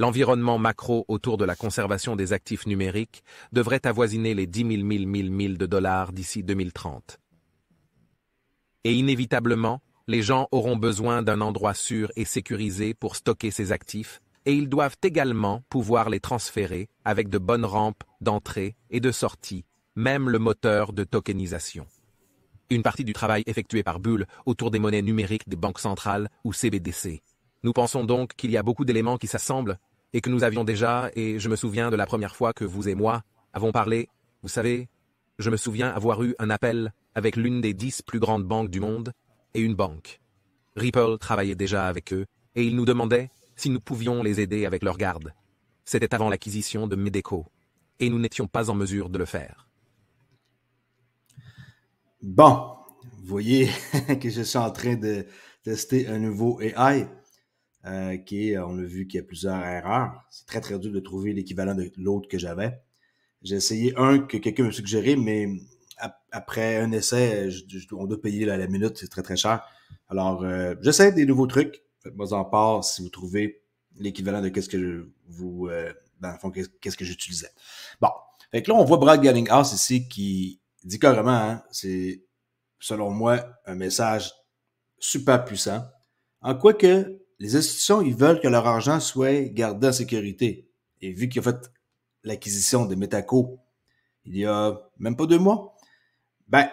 L'environnement macro autour de la conservation des actifs numériques devrait avoisiner les 10 000 000 000 de dollars d'ici 2030. Et inévitablement, les gens auront besoin d'un endroit sûr et sécurisé pour stocker ces actifs, et ils doivent également pouvoir les transférer avec de bonnes rampes d'entrée et de sortie, même le moteur de tokenisation. Une partie du travail effectué par Bull autour des monnaies numériques des banques centrales ou CBDC. Nous pensons donc qu'il y a beaucoup d'éléments qui s'assemblent et que nous avions déjà, et je me souviens de la première fois que vous et moi avons parlé, vous savez, je me souviens avoir eu un appel avec l'une des dix plus grandes banques du monde, et une banque. Ripple travaillait déjà avec eux, et ils nous demandaient si nous pouvions les aider avec leur garde. C'était avant l'acquisition de Medeco, et nous n'étions pas en mesure de le faire. Bon, vous voyez que je suis en train de tester un nouveau AI. Euh, qui euh, on a vu, qu'il y a plusieurs erreurs. C'est très, très dur de trouver l'équivalent de l'autre que j'avais. J'ai essayé un que quelqu'un me suggéré, mais après un essai, on doit payer la, la minute, c'est très, très cher. Alors, euh, j'essaie des nouveaux trucs. Faites-moi en part si vous trouvez l'équivalent de qu'est-ce que vous, qu'est-ce que j'utilisais. Bon. Fait là, on voit Brad House ici qui dit carrément, hein, c'est, selon moi, un message super puissant. En quoi que les institutions, ils veulent que leur argent soit gardé en sécurité. Et vu qu'ils ont fait l'acquisition de Metaco il y a même pas deux mois, ben,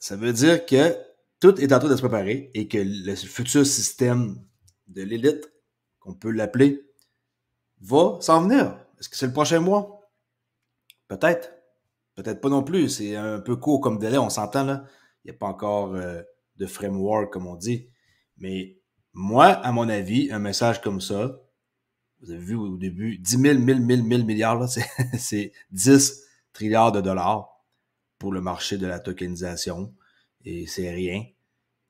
ça veut dire que tout est en train de se préparer et que le futur système de l'élite, qu'on peut l'appeler, va s'en venir. Est-ce que c'est le prochain mois? Peut-être. Peut-être pas non plus. C'est un peu court comme délai, on s'entend là. Il n'y a pas encore euh, de framework, comme on dit. Mais moi, à mon avis, un message comme ça, vous avez vu au début, 10 000, 1000, 1000, 1000 milliards, c'est 10 trilliards de dollars pour le marché de la tokenisation et c'est rien.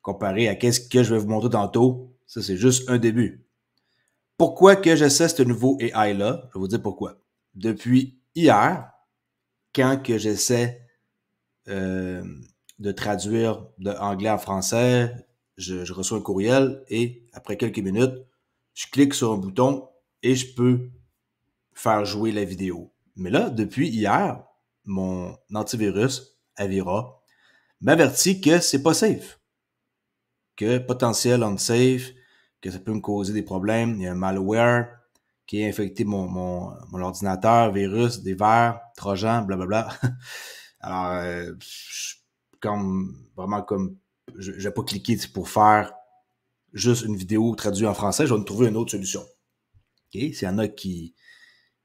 Comparé à qu'est-ce que je vais vous montrer tantôt, ça c'est juste un début. Pourquoi que j'essaie ce nouveau AI-là? Je vais vous dire pourquoi. Depuis hier, quand que j'essaie euh, de traduire de anglais à français, je, reçois un courriel et après quelques minutes, je clique sur un bouton et je peux faire jouer la vidéo. Mais là, depuis hier, mon antivirus Avira m'avertit que c'est pas safe, que potentiel unsafe, que ça peut me causer des problèmes. Il y a un malware qui a infecté mon, ordinateur, virus, des vers, trojans, blablabla. Alors, euh, je suis vraiment comme je n'ai pas cliqué pour faire juste une vidéo traduite en français, je vais trouver une autre solution. S'il y en a qui,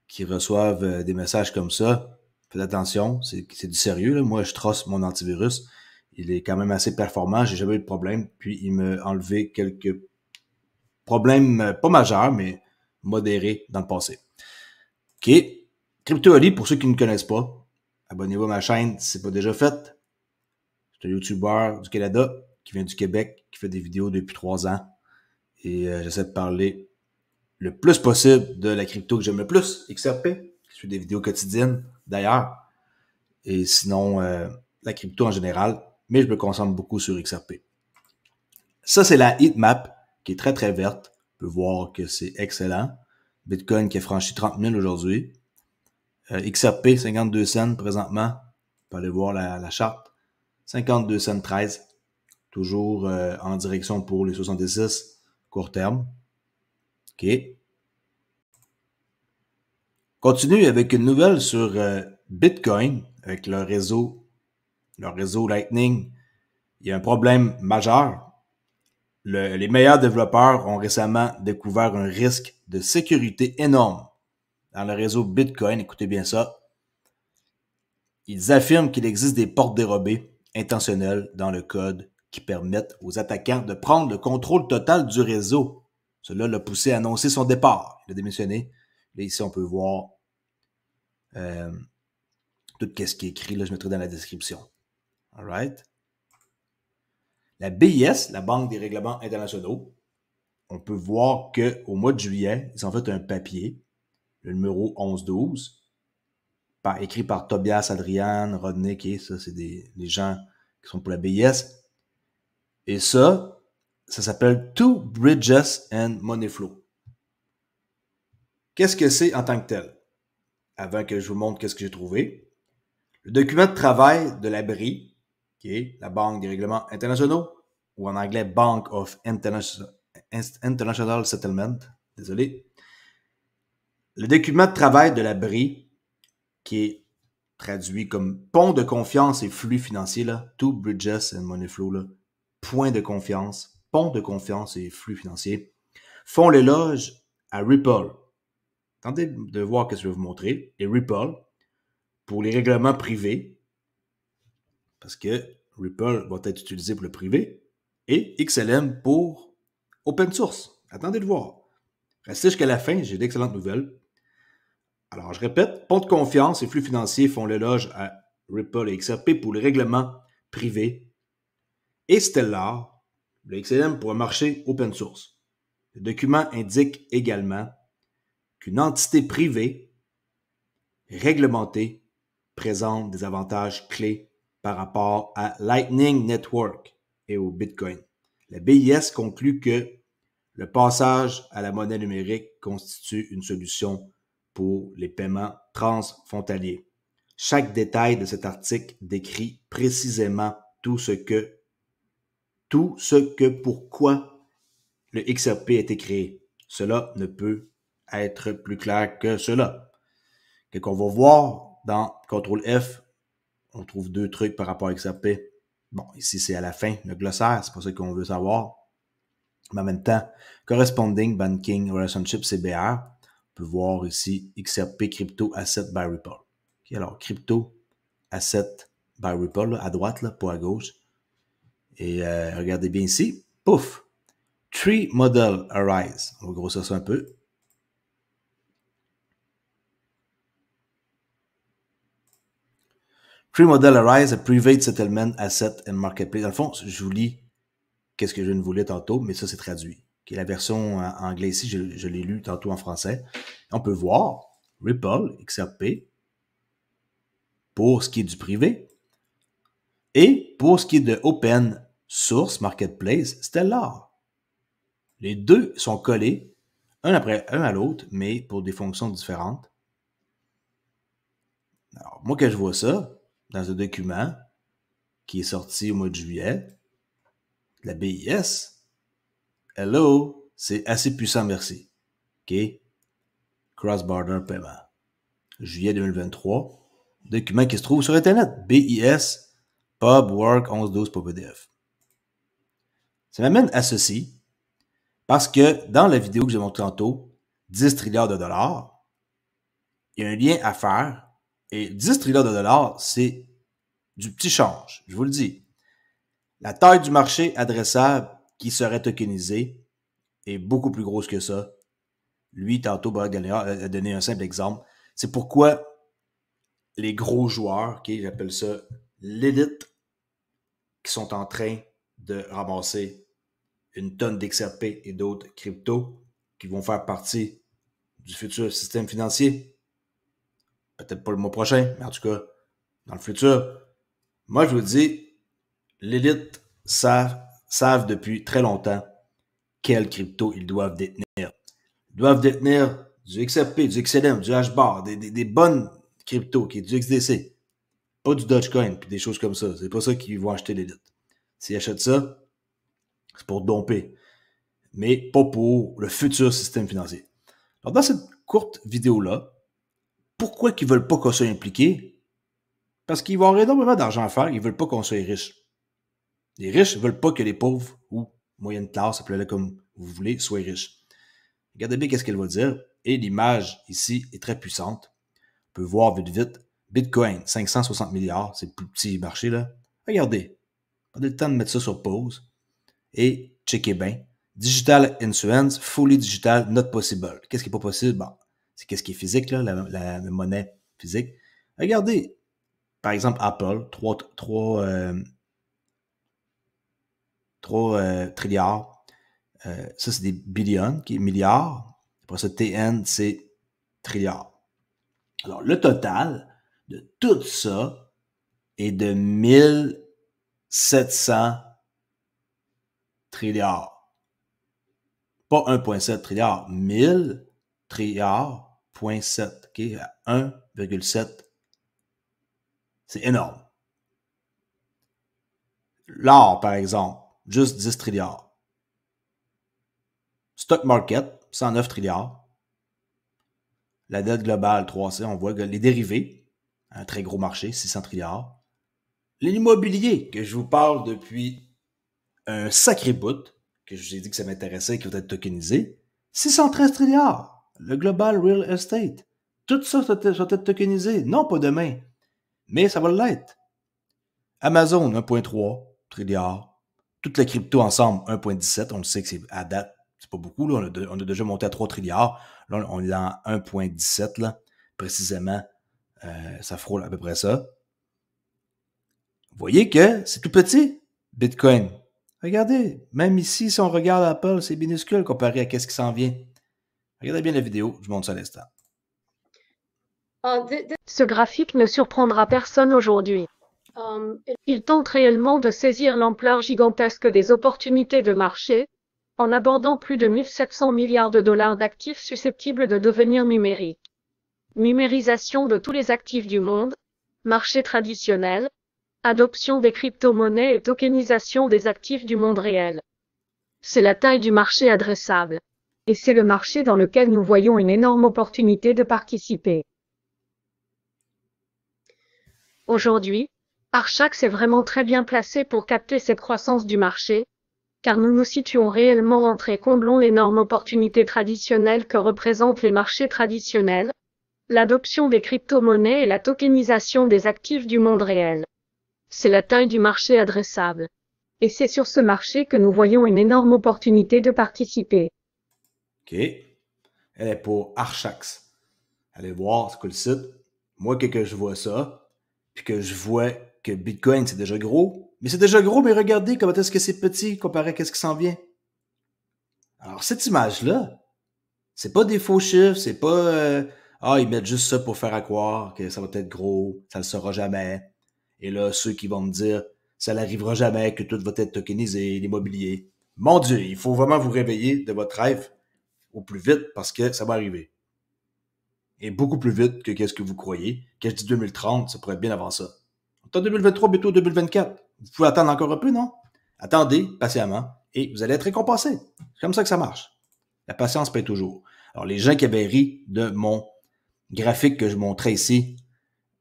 qui reçoivent euh, des messages comme ça, faites attention, c'est du sérieux. Moi, je trosse mon antivirus. Il est quand même assez performant, j'ai jamais eu de problème. Puis il m'a enlevé quelques problèmes, euh, pas majeurs, mais modérés dans le passé. OK. Ali, pour ceux qui ne connaissent pas, abonnez-vous à ma chaîne si ce n'est pas déjà fait suis un youtubeur du Canada qui vient du Québec, qui fait des vidéos depuis trois ans. Et euh, j'essaie de parler le plus possible de la crypto que j'aime le plus, XRP, Je fais des vidéos quotidiennes d'ailleurs. Et sinon, euh, la crypto en général, mais je me concentre beaucoup sur XRP. Ça, c'est la heatmap qui est très très verte. On peut voir que c'est excellent. Bitcoin qui a franchi 30 000 aujourd'hui. Euh, XRP, 52 cents présentement. On peut aller voir la charte. 52 Toujours euh, en direction pour les 66 court terme. OK. Continue avec une nouvelle sur euh, Bitcoin avec le réseau, le réseau Lightning. Il y a un problème majeur. les meilleurs développeurs ont récemment découvert un risque de sécurité énorme dans le réseau Bitcoin. Écoutez bien ça. Ils affirment qu'il existe des portes dérobées intentionnelles dans le code qui permettent aux attaquants de prendre le contrôle total du réseau. Cela l'a poussé à annoncer son départ. Il a démissionné. ici, on peut voir euh, tout ce qui est écrit. Là, je mettrai dans la description. All La BIS, la Banque des règlements internationaux, on peut voir qu'au mois de juillet, ils ont fait un papier, le numéro 1112, écrit par Tobias, Adrian, Rodney, et ça, c'est des, gens qui sont pour la BIS. Et ça, ça s'appelle Two Bridges and Money Flow. Qu'est-ce que c'est en tant que tel? Avant que je vous montre qu'est-ce que j'ai trouvé. Le document de travail de la qui est la Banque des règlements internationaux, ou en anglais Bank of International, International Settlement, désolé. Le document de travail de la qui est traduit comme pont de confiance et flux financier, là, two bridges and money flow, là, point de confiance, pont de confiance et flux financier, font l'éloge à Ripple. attendez de voir ce que je vais vous montrer. Et Ripple, pour les règlements privés, parce que Ripple va être utilisé pour le privé, et XLM pour open source. Attendez de voir. Restez jusqu'à la fin, j'ai d'excellentes nouvelles. Alors, je répète, pont de confiance et flux financiers font l'éloge à Ripple et XRP pour le règlement privé et Stellar, le XLM pour un marché open source. Le document indique également qu'une entité privée réglementée présente des avantages clés par rapport à Lightning Network et au Bitcoin. La BIS conclut que le passage à la monnaie numérique constitue une solution pour les paiements transfrontaliers. Chaque détail de cet article décrit précisément tout ce que, tout ce que pourquoi le XRP a été créé. Cela ne peut être plus clair que cela. Que qu'on va voir dans CTRL F, on trouve deux trucs par rapport à XRP. Bon, ici c'est à la fin, le glossaire, c'est pas ce qu'on veut savoir. Mais en même temps, Corresponding Banking Relationship CBR, peut voir ici XRP Crypto Asset by Ripple. alors, Crypto Asset by Ripple, à droite, là, pas à gauche. Et euh, regardez bien ici. Pouf! Tree Model Arise. On va grossir ça un peu. Tree Model Arise, a private settlement asset and marketplace. Dans le fond, je vous lis qu'est-ce que je ne voulais tantôt, mais ça, c'est traduit qui est la version euh, anglaise ici, je, l'ai lu tantôt en français. On peut voir Ripple XRP pour ce qui est du privé et pour ce qui est de Open Source Marketplace Stellar. Les deux sont collés un après un à l'autre, mais pour des fonctions différentes. Alors, moi, quand je vois ça dans un document qui est sorti au mois de juillet, de la BIS, Hello, c'est assez puissant, merci. OK? Cross-border payment. Juillet 2023. Document qui se trouve sur Internet. BIS, Pub Work 1112.pdf. Ça m'amène à ceci. Parce que dans la vidéo que j'ai montrée tantôt, 10 trilliards de dollars, il y a un lien à faire. Et 10 trilliards de dollars, c'est du petit change, je vous le dis. La taille du marché adressable qui serait tokenisée est beaucoup plus grosse que ça. Lui, tantôt, a donné un simple exemple. C'est pourquoi les gros joueurs, j'appelle ça l'élite, qui sont en train de ramasser une tonne d'XRP et d'autres cryptos qui vont faire partie du futur système financier. Peut-être pas le mois prochain, mais en tout cas, dans le futur. Moi, je vous dis, l'élite ça savent depuis très longtemps quelles cryptos ils doivent détenir. Ils doivent détenir du XRP, du XLM, du HBAR, des, bonnes cryptos, qui est du XDC. Pas du Dogecoin, puis des choses comme ça. C'est pas ça qu'ils vont acheter les S'ils achètent ça, c'est pour domper, mais pas pour le futur système financier. Alors, dans cette courte vidéo-là, pourquoi qu'ils veulent pas qu'on soit impliqué? Parce qu'ils vont avoir énormément d'argent à faire, ils veulent pas qu'on soit riche. Les riches ne veulent pas que les pauvres ou moyenne classe, appelez-le comme vous voulez, soient riches. Regardez bien qu'est-ce qu'elle va dire. Et l'image ici est très puissante. On peut voir vite vite. Bitcoin, 560 milliards, c'est le plus petit marché là. Regardez. Pas le temps de mettre ça sur pause. Et checkez bien. Digital Insurance, fully digital, not possible. Qu'est-ce qui n'est pas possible? Bon, c'est qu'est-ce qui est physique, là, la, monnaie physique. Regardez, par exemple, Apple, trois, trois. Euh, 3 euh, trilliards. Euh, ça, c'est des billions, qui est milliards. Après ça, TN, c'est trilliards. Alors, le total de tout ça est de 1700 trilliards. Pas 1,7 trilliards, 1000 trilliards, 0.7, OK, à 1,7. C'est énorme. L'or, par exemple, juste 10 trilliards. Stock market, 109 trilliards. La dette globale, 3C, on voit que les dérivés, un très gros marché, 600 trilliards. L'immobilier, que je vous parle depuis un sacré bout, que je vous ai dit que ça m'intéressait et qui va être tokenisé, 613 trilliards. Le global real estate. Tout ça, ça va être tokenisé. Non, pas demain, mais ça va l'être. Amazon, 1,3 trilliards toutes les crypto ensemble, 1,17. On le sait que c'est à date, c'est pas beaucoup. On, a déjà monté à 3 trilliards. Là, on est en 1,17 précisément. Euh, ça frôle à peu près ça. Vous voyez que c'est tout petit, Bitcoin. Regardez, même ici, si on regarde Apple, c'est minuscule comparé à ce qui s'en vient. Regardez bien la vidéo, je montre ça à l'instant. Ah, ce graphique ne surprendra personne aujourd'hui. Euh, il tente réellement de saisir l'ampleur gigantesque des opportunités de marché, en abordant plus de 700 milliards de dollars d'actifs susceptibles de devenir numériques. Numérisation de tous les actifs du monde, marché traditionnel, adoption des crypto-monnaies et tokenisation des actifs du monde réel. C'est la taille du marché adressable. Et c'est le marché dans lequel nous voyons une énorme opportunité de participer. Aujourd'hui, Archax est vraiment très bien placé pour capter cette croissance du marché, car nous nous situons réellement entre et comblons l'énorme opportunité traditionnelle que représentent les marchés traditionnels, l'adoption des crypto-monnaies et la tokenisation des actifs du monde réel. C'est la taille du marché adressable. Et c'est sur ce marché que nous voyons une énorme opportunité de participer. OK. Elle est pour Archax. Allez voir, ce que le site. Moi, que, je vois ça, puis que je vois que Bitcoin, c'est déjà gros. Mais c'est déjà gros, mais regardez comment est-ce que c'est petit comparé à ce qui s'en vient. Alors, cette image-là, c'est pas des faux chiffres, c'est pas euh, Ah, ils mettent juste ça pour faire à croire que ça va être gros, ça ne le sera jamais. Et là, ceux qui vont me dire ça n'arrivera jamais, que tout va être tokenisé, l'immobilier. Mon Dieu, il faut vraiment vous réveiller de votre rêve au plus vite parce que ça va arriver. Et beaucoup plus vite que qu'est-ce que vous croyez. Quand je dis 2030, ça pourrait être bien avant ça. Tant en 2023, bientôt 2024. Vous pouvez attendre encore un peu, non? Attendez patiemment et vous allez être récompensé. C'est comme ça que ça marche. La patience paye toujours. Alors, les gens qui avaient ri de mon graphique que je montrais ici,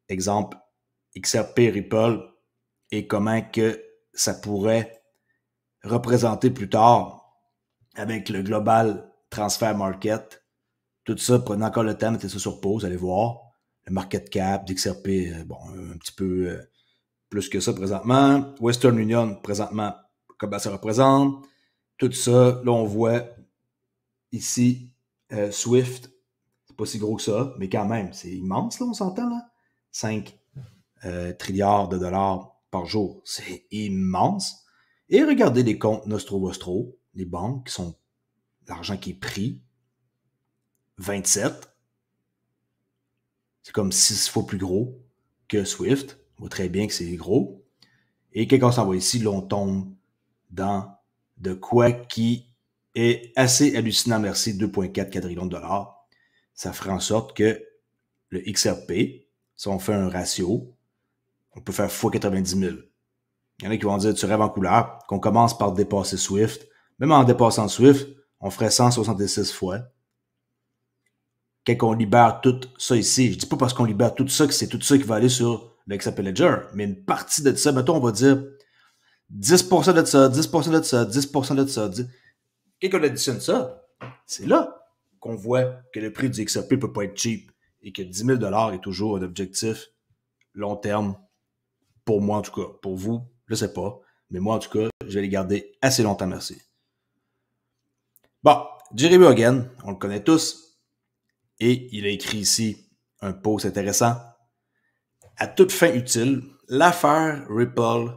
exemple XRP Ripple, et comment que ça pourrait représenter plus tard avec le global transfer market. Tout ça, prenez encore le temps, mettez ça sur pause, allez voir. Le market cap d'XRP, euh, bon, un petit peu euh, plus que ça présentement. Western Union, présentement, comment ça représente. Tout ça, là, on voit ici euh, Swift. C'est pas si gros que ça, mais quand même, c'est immense, là, on s'entend, là. 5 euh, trilliards de dollars par jour, c'est immense. Et regardez les comptes Nostro Vostro, les banques qui sont l'argent qui est pris, 27. C'est comme 6 fois plus gros que Swift. On voit très bien que c'est gros. Et quand on s'en va ici, l'on tombe dans de quoi qui est assez hallucinant, merci, 2,4 quadrillions de dollars. Ça ferait en sorte que le XRP, si on fait un ratio, on peut faire x 90 000. Il y en a qui vont dire, tu rêves en couleur, qu'on commence par dépasser Swift. Même en dépassant Swift, on ferait 166 fois. Quand on libère tout ça ici, je dis pas parce qu'on libère tout ça que c'est tout ça qui va aller sur le Ledger, mais une partie de ça, mettons, on va dire 10% de ça, 10% de ça, 10% de ça. 10... Quand on additionne ça, c'est là qu'on voit que le prix du XAP ne peut pas être cheap et que 10 000 est toujours un objectif long terme pour moi, en tout cas. Pour vous, je ne sais pas. Mais moi, en tout cas, je vais les garder assez longtemps, merci. Bon, Jeremy Hogan, on le connaît tous. Et il a écrit ici un post intéressant à toute fin utile, l'affaire Ripple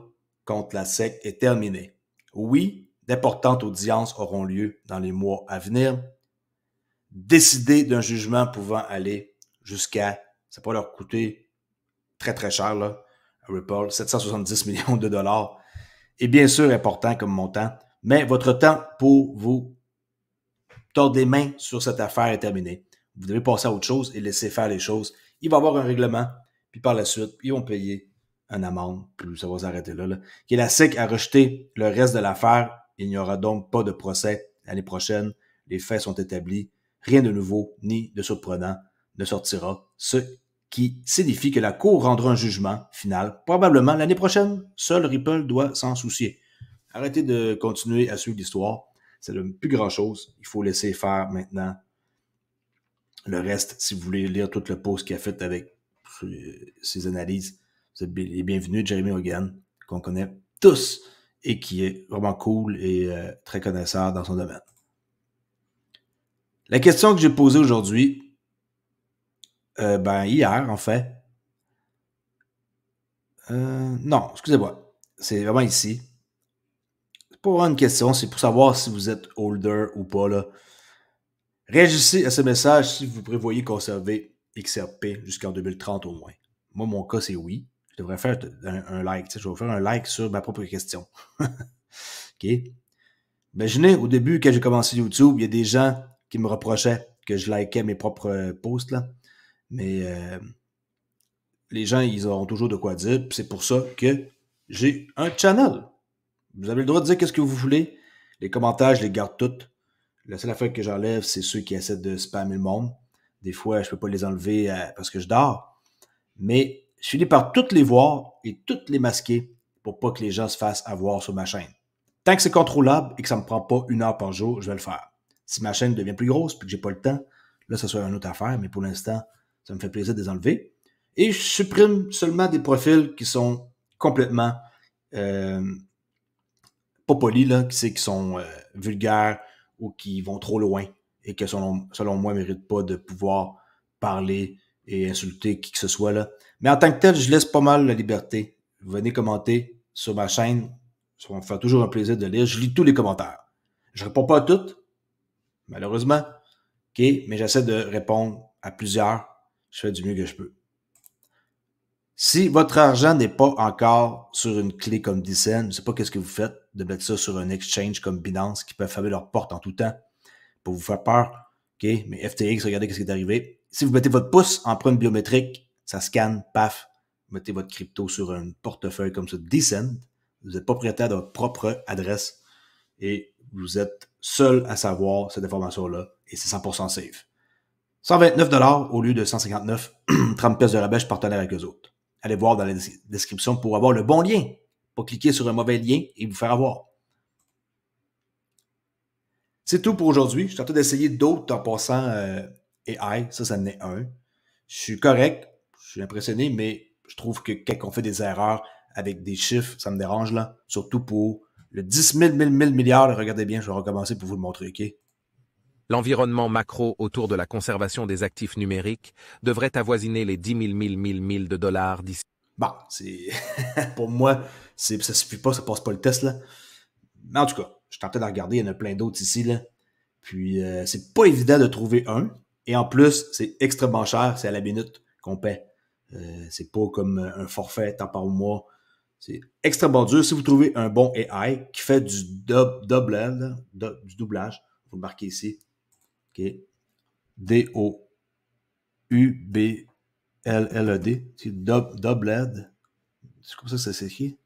contre la SEC est terminée. Oui, d'importantes audiences auront lieu dans les mois à venir. Décider d'un jugement pouvant aller jusqu'à, ça peut leur coûter très très cher, là, Ripple, 770 millions de dollars Et bien sûr important comme montant, mais votre temps pour vous tordre des mains sur cette affaire est terminé. Vous devez passer à autre chose et laisser faire les choses. Il va y avoir un règlement, puis par la suite, ils vont payer une amende, puis ça va s'arrêter là, là. Qui la SEC a rejeté le reste de l'affaire. Il n'y aura donc pas de procès l'année prochaine. Les faits sont établis. Rien de nouveau ni de surprenant ne sortira. Ce qui signifie que la Cour rendra un jugement final probablement l'année prochaine. Seul Ripple doit s'en soucier. Arrêtez de continuer à suivre l'histoire. C'est le plus grand-chose. Il faut laisser faire maintenant le reste si vous voulez lire toute la pause qu'il a fait avec ses analyses. Vous êtes les bienvenus, Jeremy Hogan, qu'on connaît tous et qui est vraiment cool et euh, très connaisseur dans son domaine. La question que j'ai posée aujourd'hui, euh, ben hier en fait, euh, non, excusez-moi, c'est vraiment ici. C'est pas vraiment une question, c'est pour savoir si vous êtes older ou pas là. Réagissez à ce message si vous prévoyez conserver XRP jusqu'en 2030 au moins? Moi, mon cas, c'est oui. Je devrais faire un, like. Je vais faire un like sur ma propre question. OK? Imaginez, au début, quand j'ai commencé YouTube, il y a des gens qui me reprochaient que je likais mes propres euh, posts. Là. Mais euh, les gens, ils auront toujours de quoi dire. C'est pour ça que j'ai un channel. Vous avez le droit de dire qu'est-ce que vous voulez. Les commentaires, je les garde toutes. La seule affaire que j'enlève, c'est ceux qui essaient de spammer le monde. Des fois, je ne peux pas les enlever euh, parce que je dors. Mais je suis par toutes les voir et toutes les masquer pour pas que les gens se fassent avoir sur ma chaîne. Tant que c'est contrôlable et que ça ne me prend pas une heure par jour, je vais le faire. Si ma chaîne devient plus grosse et que je n'ai pas le temps, là, ça sera une autre affaire, mais pour l'instant, ça me fait plaisir de les enlever. Et je supprime seulement des profils qui sont complètement euh, pas polis, là, qui, qui sont euh, vulgaires ou qui vont trop loin et que selon, selon moi, mérite pas de pouvoir parler et insulter qui que ce soit. Là. Mais en tant que tel, je laisse pas mal la liberté. Venez commenter sur ma chaîne. Ça va me faire toujours un plaisir de lire. Je lis tous les commentaires. Je réponds pas à toutes, malheureusement. OK? Mais j'essaie de répondre à plusieurs. Je fais du mieux que je peux. Si votre argent n'est pas encore sur une clé comme Dicen, je ne sais pas qu'est-ce que vous faites de mettre ça sur un exchange comme Binance qui peuvent fermer leur porte en tout temps vous faire peur. OK? Mais FTX, regardez ce qui est arrivé. Si vous mettez votre pouce, en preuve biométrique, ça scanne, paf, mettez votre crypto sur un portefeuille comme ça, Descend. Vous êtes propriétaire de votre propre adresse et vous êtes seul à savoir cette information-là et c'est 100% safe. 129 au lieu de 159, 30 pièces de rabais, je partenaire avec eux autres. Allez voir dans la description pour avoir le bon lien, pas cliquer sur un mauvais lien et vous faire avoir. C'est tout pour aujourd'hui. Je suis en train d'essayer d'autres en passant euh, AI. Ça, ça en est un. Je suis correct. Je suis impressionné, mais je trouve que quand on fait des erreurs avec des chiffres, ça me dérange là. Surtout pour le 10 000, 000 000 milliards. Regardez bien, je vais recommencer pour vous le montrer. OK? L'environnement macro autour de la conservation des actifs numériques devrait avoisiner les 10 000, 000 000 de dollars d'ici. Bon, c'est pour moi, ça suffit pas, ça passe pas le test là. Mais en tout cas, je tentais de regarder, il y en a plein d'autres ici. Là. Puis, euh, c'est pas évident de trouver un. Et en plus, c'est extrêmement cher, c'est à la minute qu'on paie. Euh, c'est pas comme euh, un forfait tant par mois. C'est extrêmement dur. Si vous trouvez un bon AI qui fait du, double, du doublage, vous marquez ici. OK. D-O-U-B-L-L-E-D. E c'est double C'est comme ça que ça s'écrit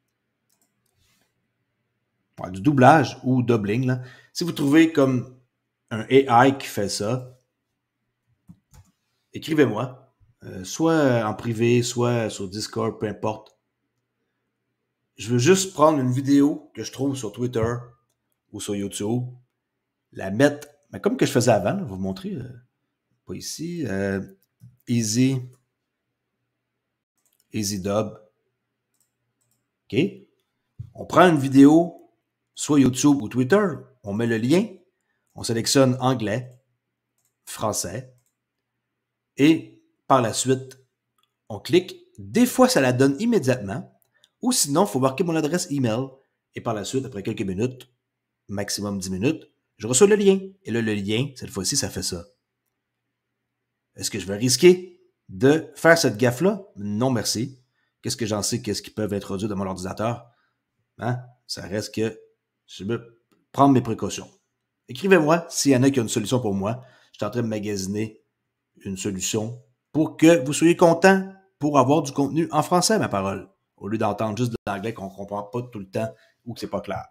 du doublage ou doubling, si vous trouvez comme un AI qui fait ça, écrivez-moi, euh, soit en privé, soit sur Discord, peu importe. Je veux juste prendre une vidéo que je trouve sur Twitter ou sur YouTube, la mettre, mais comme que je faisais avant, vous montrer, euh, pas ici, euh, Easy, Easy Dub. OK? On prend une vidéo soit YouTube ou Twitter, on met le lien, on sélectionne anglais, français, et par la suite, on clique. Des fois, ça la donne immédiatement, ou sinon, il faut marquer mon adresse email, et par la suite, après quelques minutes, maximum 10 minutes, je reçois le lien. Et là, le lien, cette fois-ci, ça fait ça. Est-ce que je vais risquer de faire cette gaffe-là? Non, merci. Qu'est-ce que j'en sais? Qu'est-ce peut peuvent introduire dans mon ordinateur? Hein? Ça reste que je veux prendre mes précautions. Écrivez-moi s'il y en a qui ont une solution pour moi. Je suis en train de magasiner une solution pour que vous soyez content pour avoir du contenu en français, ma parole, au lieu d'entendre juste de l'anglais qu'on ne comprend pas tout le temps ou que c'est pas clair.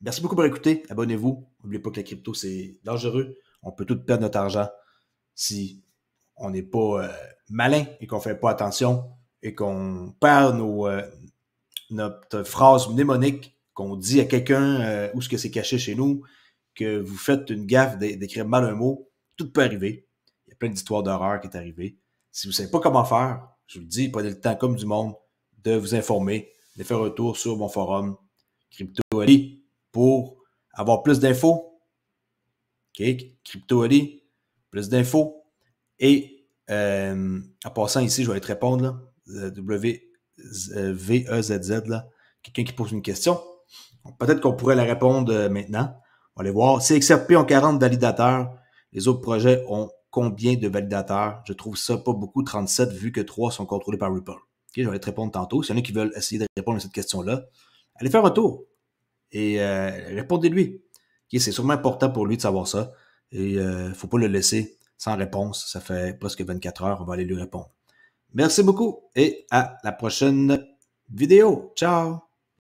Merci beaucoup pour écouter. Abonnez-vous. N'oubliez pas que la crypto, c'est dangereux. On peut tout perdre notre argent si on n'est pas euh, malin et qu'on ne fait pas attention et qu'on perd nos, euh, notre phrase mnémonique qu'on dit à quelqu'un euh, ou ce que c'est caché chez nous, que vous faites une gaffe d'écrire mal un mot, tout peut arriver. Il y a plein d'histoires d'horreur qui est arrivé Si vous ne savez pas comment faire, je vous le dis, prenez le temps comme du monde de vous informer, de faire un tour sur mon forum crypto Ali pour avoir plus d'infos. crypto ali plus d'infos. Et euh, en passant ici, je vais te répondre là, euh, w v e z là, quelqu'un qui pose une question. Peut-être qu'on pourrait la répondre euh, maintenant. On va aller voir. CXRP ont 40 validateurs. Les autres projets ont combien de validateurs? Je trouve ça pas beaucoup, 37, vu que 3 sont contrôlés par Ripple. Ok, je vais te répondre tantôt. S'il y en a qui veulent essayer de répondre à cette question-là, allez faire un tour et euh, répondez-lui. c'est sûrement important pour lui de savoir ça. Et il euh, ne faut pas le laisser sans réponse. Ça fait presque 24 heures. On va aller lui répondre. Merci beaucoup et à la prochaine vidéo. Ciao!